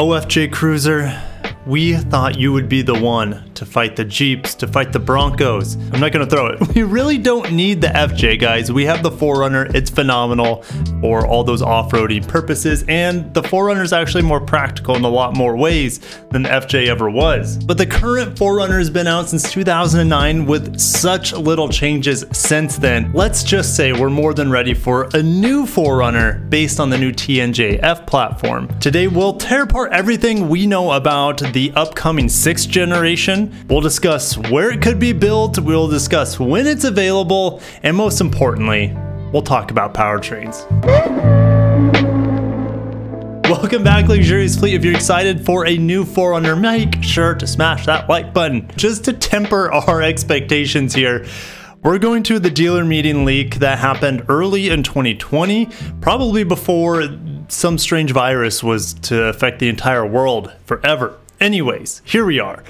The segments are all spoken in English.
OFJ Cruiser. We thought you would be the one to fight the Jeeps, to fight the Broncos. I'm not gonna throw it. We really don't need the FJ, guys. We have the Forerunner, it's phenomenal for all those off-roading purposes, and the Forerunner is actually more practical in a lot more ways than the FJ ever was. But the current Forerunner has been out since 2009 with such little changes since then. Let's just say we're more than ready for a new Forerunner based on the new TNJF platform. Today, we'll tear apart everything we know about the upcoming sixth generation. We'll discuss where it could be built, we'll discuss when it's available, and most importantly, we'll talk about powertrains. Welcome back, Luxurious Fleet. If you're excited for a new 4Runner, make sure to smash that like button. Just to temper our expectations here, we're going to the dealer meeting leak that happened early in 2020, probably before some strange virus was to affect the entire world forever. Anyways, here we are.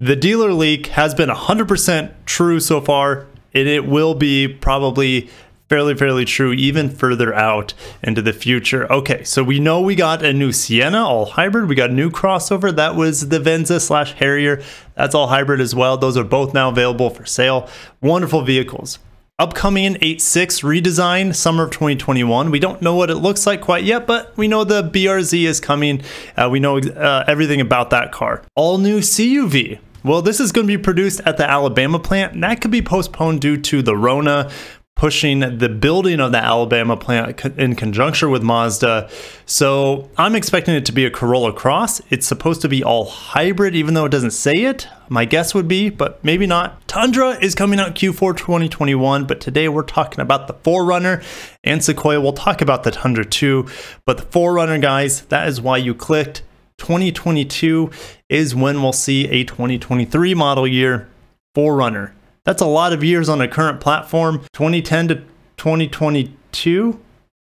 The dealer leak has been 100% true so far, and it will be probably fairly, fairly true even further out into the future. Okay, so we know we got a new Sienna, all hybrid. We got a new crossover. That was the Venza slash Harrier. That's all hybrid as well. Those are both now available for sale. Wonderful vehicles upcoming 8.6 redesign summer of 2021. We don't know what it looks like quite yet, but we know the BRZ is coming. Uh, we know uh, everything about that car. All new CUV. Well, this is going to be produced at the Alabama plant. That could be postponed due to the Rona pushing the building of the Alabama plant in conjunction with Mazda. So I'm expecting it to be a Corolla Cross. It's supposed to be all hybrid, even though it doesn't say it. My guess would be, but maybe not. Tundra is coming out Q4 2021, but today we're talking about the Forerunner and Sequoia. We'll talk about the Tundra too, but the Forerunner, guys, that is why you clicked. 2022 is when we'll see a 2023 model year Forerunner. That's a lot of years on a current platform. 2010 to 2022.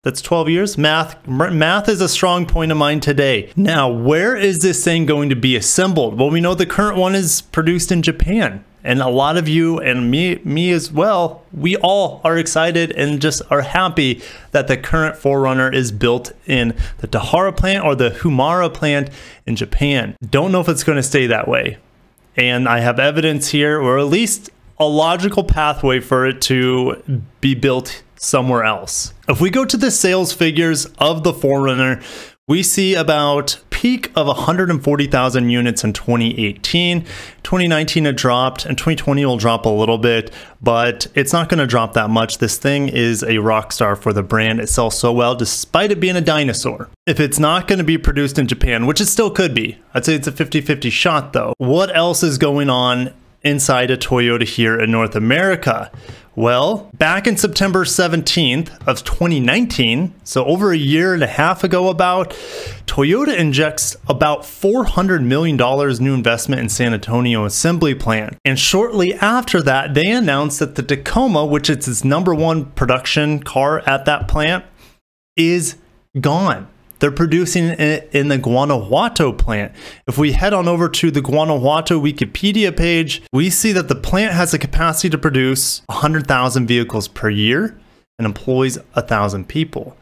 That's 12 years. Math math is a strong point of mine today. Now, where is this thing going to be assembled? Well, we know the current one is produced in Japan. And a lot of you and me me as well, we all are excited and just are happy that the current Forerunner is built in the Tahara plant or the Humara plant in Japan. Don't know if it's going to stay that way. And I have evidence here, or at least a logical pathway for it to be built somewhere else. If we go to the sales figures of the Forerunner, we see about peak of 140,000 units in 2018. 2019 it dropped and 2020 will drop a little bit, but it's not going to drop that much. This thing is a rock star for the brand. It sells so well despite it being a dinosaur. If it's not going to be produced in Japan, which it still could be, I'd say it's a 50-50 shot though. What else is going on inside a Toyota here in North America? Well, back in September 17th of 2019, so over a year and a half ago about, Toyota injects about $400 million new investment in San Antonio assembly plant. And shortly after that, they announced that the Tacoma, which is its number one production car at that plant, is gone. They're producing it in the Guanajuato plant. If we head on over to the Guanajuato Wikipedia page, we see that the plant has a capacity to produce 100,000 vehicles per year and employs 1,000 people.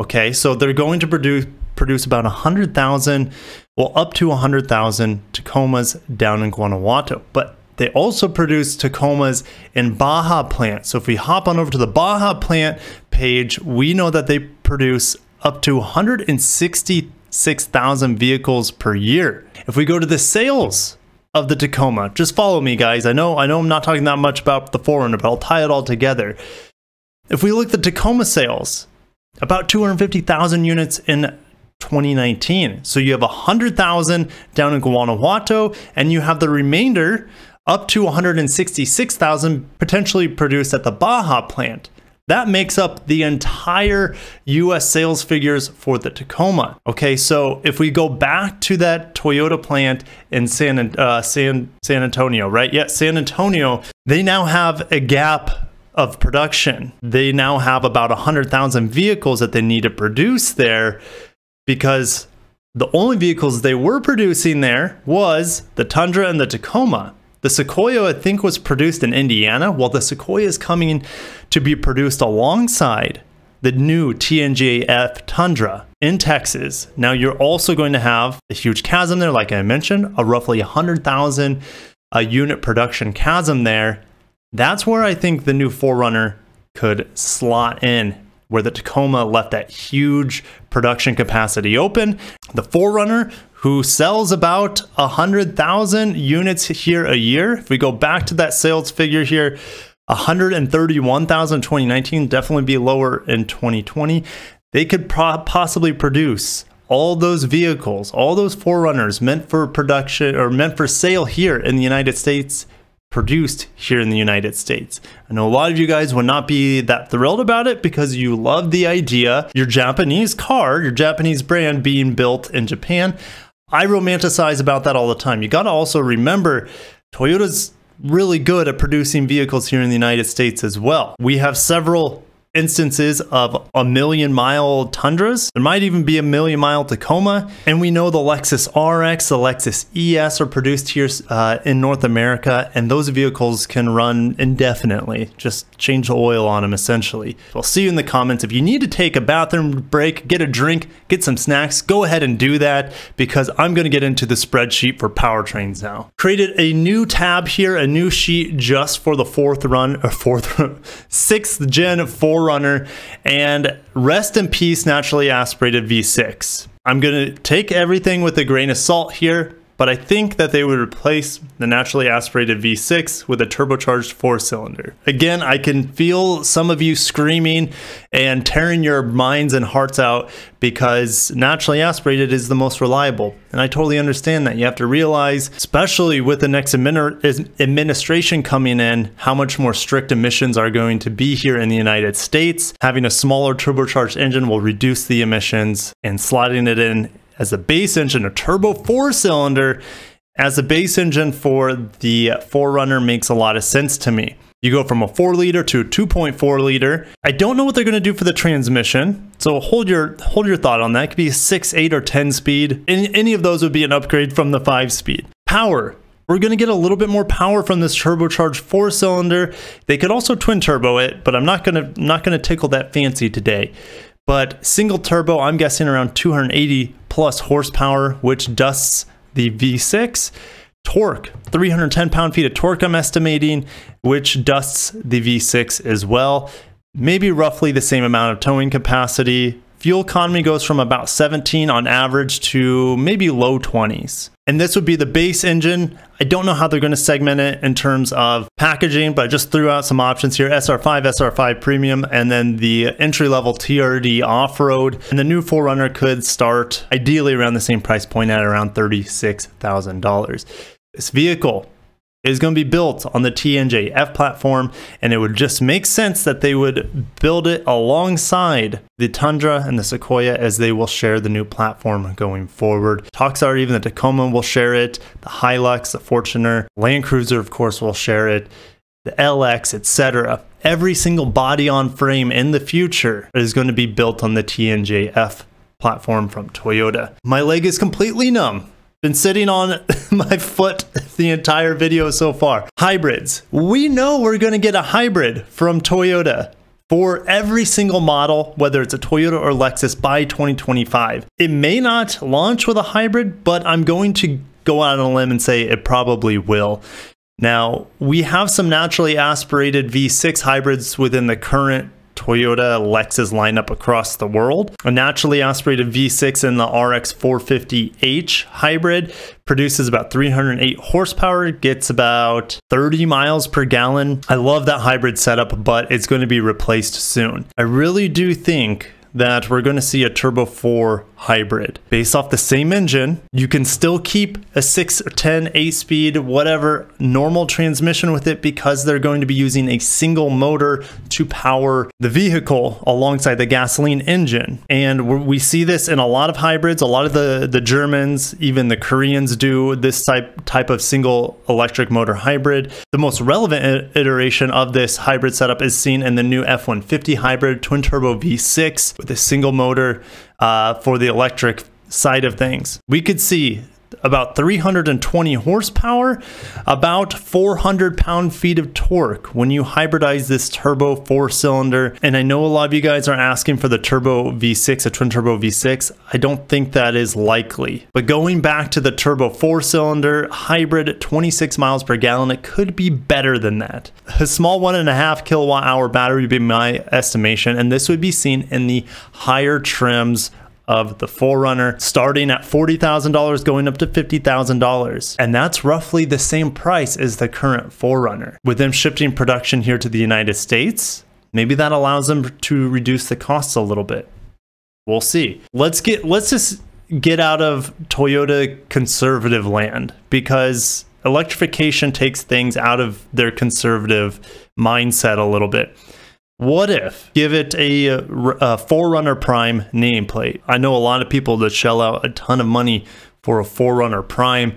Okay, so they're going to produce produce about 100,000, well, up to 100,000 Tacomas down in Guanajuato. But they also produce Tacomas in Baja plant. So if we hop on over to the Baja plant page, we know that they produce up to 166,000 vehicles per year. If we go to the sales of the Tacoma, just follow me guys. I know I know I'm not talking that much about the Forerunner, but I'll tie it all together. If we look at the Tacoma sales, about 250,000 units in 2019. So you have 100,000 down in Guanajuato, and you have the remainder up to 166,000 potentially produced at the Baja plant. That makes up the entire US sales figures for the Tacoma. Okay, so if we go back to that Toyota plant in San, uh, San, San Antonio, right? Yeah, San Antonio, they now have a gap of production. They now have about 100,000 vehicles that they need to produce there because the only vehicles they were producing there was the Tundra and the Tacoma. The Sequoia, I think, was produced in Indiana, while the Sequoia is coming to be produced alongside the new TNGAF Tundra in Texas. Now, you're also going to have a huge chasm there, like I mentioned, a roughly 100,000 uh, unit production chasm there. That's where I think the new Forerunner could slot in where the Tacoma left that huge production capacity open. The Forerunner, who sells about 100,000 units here a year. If we go back to that sales figure here, 131,000 2019, definitely be lower in 2020. They could possibly produce all those vehicles, all those forerunners meant for production or meant for sale here in the United States produced here in the United States. I know a lot of you guys would not be that thrilled about it because you love the idea, your Japanese car, your Japanese brand being built in Japan. I romanticize about that all the time. You gotta also remember Toyota's really good at producing vehicles here in the United States as well. We have several instances of a million mile Tundras. There might even be a million mile Tacoma. And we know the Lexus RX, the Lexus ES are produced here uh, in North America, and those vehicles can run indefinitely. Just change the oil on them, essentially. We'll see you in the comments. If you need to take a bathroom break, get a drink, get some snacks, go ahead and do that because I'm going to get into the spreadsheet for powertrains now. Created a new tab here, a new sheet just for the fourth run, or uh, fourth, sixth gen four runner and rest in peace naturally aspirated V6. I'm going to take everything with a grain of salt here but I think that they would replace the naturally aspirated V6 with a turbocharged four cylinder. Again, I can feel some of you screaming and tearing your minds and hearts out because naturally aspirated is the most reliable. And I totally understand that. You have to realize, especially with the next administration coming in, how much more strict emissions are going to be here in the United States. Having a smaller turbocharged engine will reduce the emissions and sliding it in as a base engine, a turbo four cylinder as a base engine for the Forerunner makes a lot of sense to me. You go from a 4 liter to a 2.4 liter. I don't know what they're going to do for the transmission. So hold your hold your thought on that. It could be a 6, 8 or 10 speed. Any, any of those would be an upgrade from the 5 speed. Power. We're going to get a little bit more power from this turbocharged four cylinder. They could also twin turbo it, but I'm not going to not going to tickle that fancy today. But single turbo, I'm guessing around 280 plus horsepower, which dusts the V6. Torque, 310 pound feet of torque, I'm estimating, which dusts the V6 as well. Maybe roughly the same amount of towing capacity, fuel economy goes from about 17 on average to maybe low 20s. And this would be the base engine. I don't know how they're going to segment it in terms of packaging, but I just threw out some options here SR5, SR5 Premium, and then the entry level TRD off road. And the new Forerunner could start ideally around the same price point at around $36,000. This vehicle is going to be built on the TNJF platform, and it would just make sense that they would build it alongside the Tundra and the Sequoia as they will share the new platform going forward. Talks are even the Tacoma will share it, the Hilux, the Fortuner, Land Cruiser, of course, will share it, the LX, etc. Every single body on frame in the future is going to be built on the TNJF platform from Toyota. My leg is completely numb been sitting on my foot the entire video so far. Hybrids. We know we're gonna get a hybrid from Toyota for every single model, whether it's a Toyota or Lexus by 2025. It may not launch with a hybrid, but I'm going to go out on a limb and say it probably will. Now, we have some naturally aspirated V6 hybrids within the current Toyota Lexus lineup across the world. A naturally aspirated V6 in the RX450h hybrid produces about 308 horsepower, gets about 30 miles per gallon. I love that hybrid setup, but it's going to be replaced soon. I really do think that we're going to see a Turbo 4 hybrid. Based off the same engine, you can still keep a 6 or 10, 8 speed, whatever normal transmission with it because they're going to be using a single motor to power the vehicle alongside the gasoline engine. And we see this in a lot of hybrids, a lot of the, the Germans, even the Koreans do this type, type of single electric motor hybrid. The most relevant iteration of this hybrid setup is seen in the new F-150 hybrid twin turbo V6 with a single motor uh, for the electric side of things. We could see about 320 horsepower, about 400 pound feet of torque when you hybridize this turbo four cylinder. And I know a lot of you guys are asking for the turbo V6, a twin turbo V6. I don't think that is likely. But going back to the turbo four cylinder hybrid 26 miles per gallon, it could be better than that. A small one and a half kilowatt hour battery would be my estimation, and this would be seen in the higher trims of the Forerunner, starting at $40,000 going up to $50,000. And that's roughly the same price as the current Forerunner. With them shifting production here to the United States, maybe that allows them to reduce the costs a little bit. We'll see. Let's get let's just get out of Toyota conservative land because electrification takes things out of their conservative mindset a little bit. What if give it a, a Forerunner Prime nameplate? I know a lot of people that shell out a ton of money for a Forerunner Prime.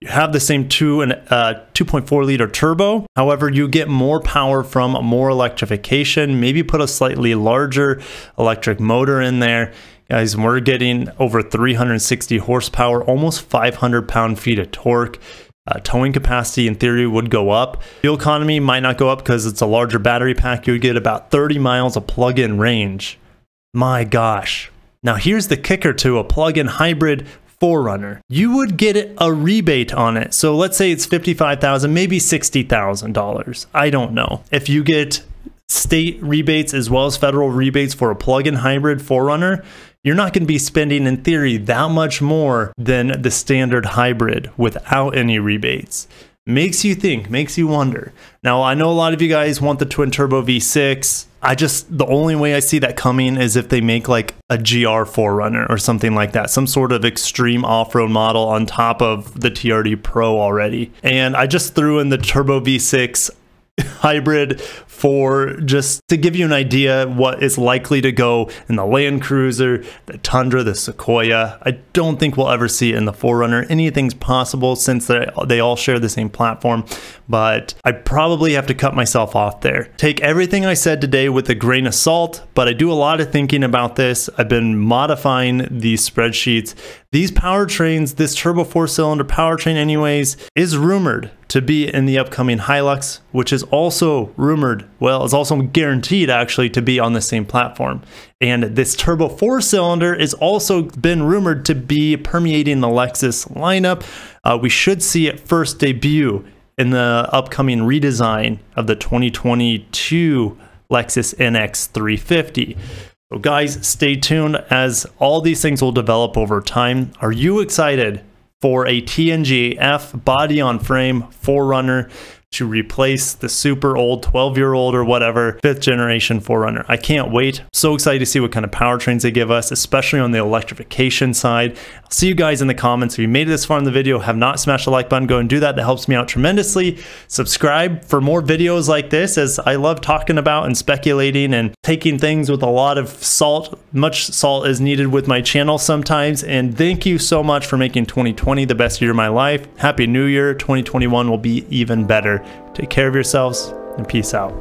You have the same two and uh, 2.4 liter turbo. However, you get more power from more electrification. Maybe put a slightly larger electric motor in there. Guys, we're getting over 360 horsepower, almost 500 pound feet of torque. Uh, towing capacity in theory would go up. Fuel economy might not go up because it's a larger battery pack. You would get about 30 miles of plug-in range. My gosh. Now here's the kicker to a plug-in hybrid Forerunner: You would get a rebate on it. So let's say it's $55,000, maybe $60,000. I don't know. If you get state rebates as well as federal rebates for a plug-in hybrid Forerunner you're not going to be spending in theory that much more than the standard hybrid without any rebates. Makes you think, makes you wonder. Now, I know a lot of you guys want the twin turbo V6. I just, the only way I see that coming is if they make like a GR 4Runner or something like that, some sort of extreme off road model on top of the TRD Pro already. And I just threw in the Turbo V6 hybrid for just to give you an idea what is likely to go in the Land Cruiser, the Tundra, the Sequoia. I don't think we'll ever see it in the Forerunner. Anything's possible since they all share the same platform, but I probably have to cut myself off there. Take everything I said today with a grain of salt, but I do a lot of thinking about this. I've been modifying these spreadsheets. These powertrains, this turbo four cylinder powertrain anyways, is rumored to be in the upcoming Hilux, which is also rumored, well, it's also guaranteed actually to be on the same platform. And this turbo four cylinder is also been rumored to be permeating the Lexus lineup. Uh, we should see it first debut in the upcoming redesign of the 2022 Lexus NX 350. So guys, stay tuned as all these things will develop over time. Are you excited for a TNGF body on frame Forerunner to replace the super old 12 year old or whatever fifth generation Forerunner. I can't wait. So excited to see what kind of powertrains they give us, especially on the electrification side. I'll see you guys in the comments. If you made it this far in the video, have not smashed the like button, go and do that. That helps me out tremendously. Subscribe for more videos like this as I love talking about and speculating and taking things with a lot of salt. Much salt is needed with my channel sometimes. And thank you so much for making 2020 the best year of my life. Happy New Year. 2021 will be even better. Take care of yourselves and peace out.